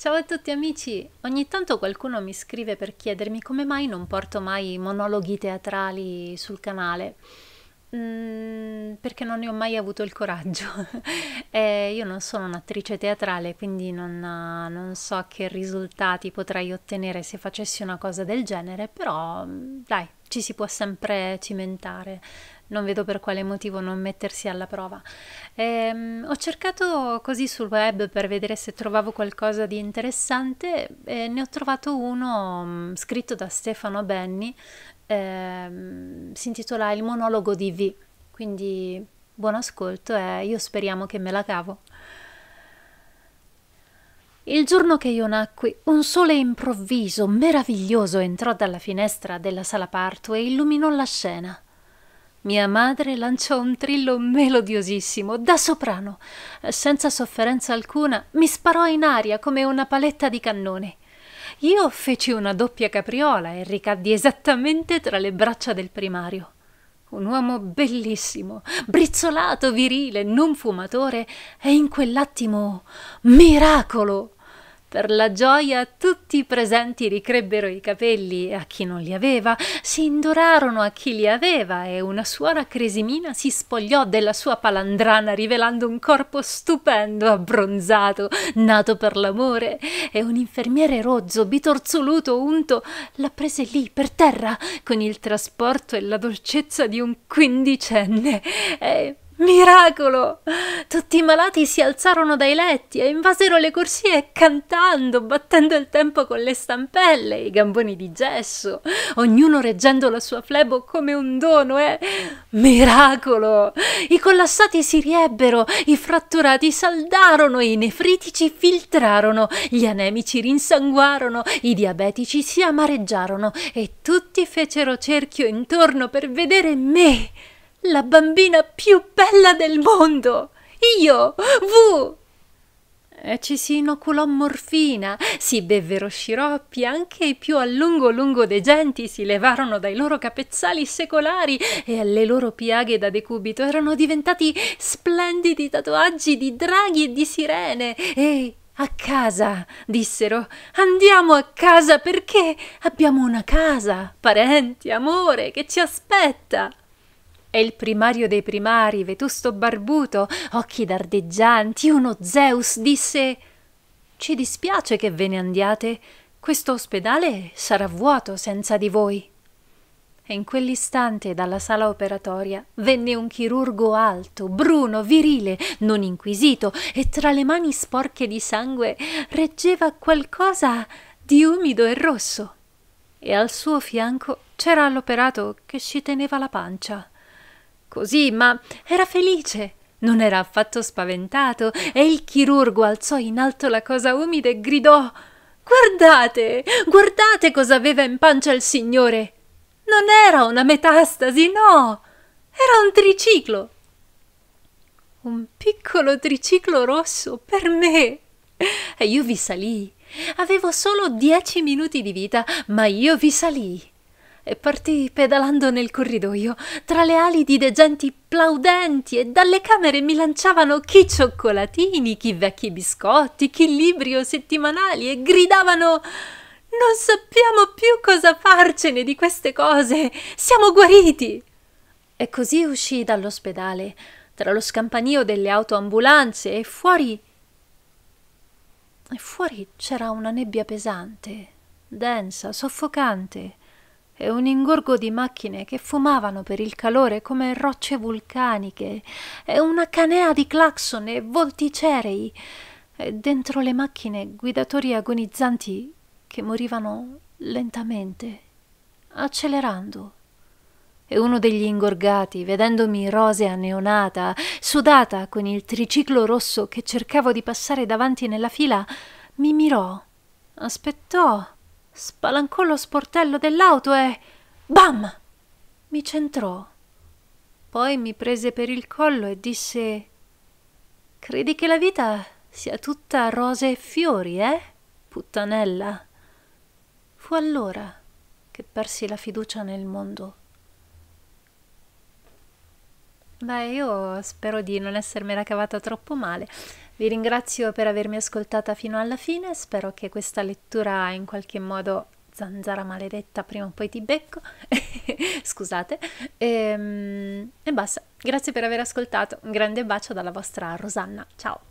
Ciao a tutti amici! Ogni tanto qualcuno mi scrive per chiedermi come mai non porto mai monologhi teatrali sul canale. Mm, perché non ne ho mai avuto il coraggio. eh, io non sono un'attrice teatrale, quindi non, eh, non, so che risultati potrei ottenere se facessi una cosa del genere, però mm, dai, ci si può sempre cimentare. Non vedo per quale motivo non mettersi alla prova. Eh, ho cercato così sul web per vedere se trovavo qualcosa di interessante e ne ho trovato uno mh, mm, scritto da Stefano Benni, eh, si intitola Il monologo di V quindi buon ascolto e io speriamo che me la cavo. Il giorno che io nacqui, un sole improvviso, meraviglioso, entrò dalla finestra della sala parto e illuminò la scena. Mia madre lanciò un trillo melodiosissimo, da soprano. Senza sofferenza alcuna, mi sparò in aria come una paletta di cannone. Io feci una doppia capriola e ricaddi esattamente tra le braccia del primario. Un uomo bellissimo, brizzolato, virile, non fumatore, e in quell'attimo miracolo! Per la gioia tutti i presenti ricrebbero i capelli a chi non li aveva, si indorarono a chi li aveva e una suora cresimina si spogliò della sua palandrana rivelando un corpo stupendo, abbronzato, nato per l'amore e un infermiere rozzo, bitorzoluto, unto, la prese lì per terra con il trasporto e la dolcezza di un quindicenne e Miracolo! Tutti i malati si alzarono dai letti e invasero le corsie cantando, battendo il tempo con le stampelle, i gamboni di gesso, ognuno reggendo la sua flebo come un dono e... Eh? Miracolo! I collassati si riebbero, i fratturati saldarono, i nefritici filtrarono, gli anemici rinsanguarono, i diabetici si amareggiarono e tutti fecero cerchio intorno per vedere me la bambina più bella del mondo. Io, Vu. E ci si inoculò morfina, si bevvero sciroppi, anche i più a lungo lungo degenti si levarono dai loro capezzali secolari e alle loro piaghe da decubito erano diventati splendidi tatuaggi di draghi e di sirene. E a casa, dissero, andiamo a casa perché abbiamo una casa, parenti, amore che ci aspetta. È il primario dei primari, vetusto barbuto, occhi dardeggianti, uno Zeus disse Ci dispiace che ve ne andiate. Questo ospedale sarà vuoto senza di voi. E in quell'istante dalla sala operatoria venne un chirurgo alto, bruno, virile, non inquisito, e tra le mani sporche di sangue reggeva qualcosa di umido e rosso. E al suo fianco c'era l'operato che ci teneva la pancia così, ma era felice. Non era affatto spaventato e il chirurgo alzò in alto la cosa umida e gridò Guardate, guardate cosa aveva in pancia il signore. Non era una metastasi, no. Era un triciclo. Un piccolo triciclo rosso per me. E io vi salii. Avevo solo dieci minuti di vita, ma io vi salii e partì pedalando nel corridoio tra le ali di degenti plaudenti e dalle camere mi lanciavano chi cioccolatini, chi vecchi biscotti, chi libri o settimanali e gridavano non sappiamo più cosa farcene di queste cose. Siamo guariti. E così uscii dall'ospedale, tra lo scampanio delle autoambulanze e fuori. E fuori c'era una nebbia pesante, densa, soffocante e un ingorgo di macchine che fumavano per il calore come rocce vulcaniche, e una canea di clacson e cerei, e dentro le macchine guidatori agonizzanti che morivano lentamente, accelerando. E uno degli ingorgati, vedendomi rosea neonata, sudata con il triciclo rosso che cercavo di passare davanti nella fila, mi mirò, aspettò spalancò lo sportello dell'auto e. Bam! Mi centrò. Poi mi prese per il collo e disse: Credi che la vita sia tutta rose e fiori, eh? Puttanella. Fu allora che persi la fiducia nel mondo. Beh, io spero di non essermela cavata troppo male. Vi ringrazio per avermi ascoltata fino alla fine, spero che questa lettura in qualche modo zanzara maledetta, prima o poi ti becco, scusate, e, ehm, e basta, grazie per aver ascoltato, un grande bacio dalla vostra Rosanna, ciao!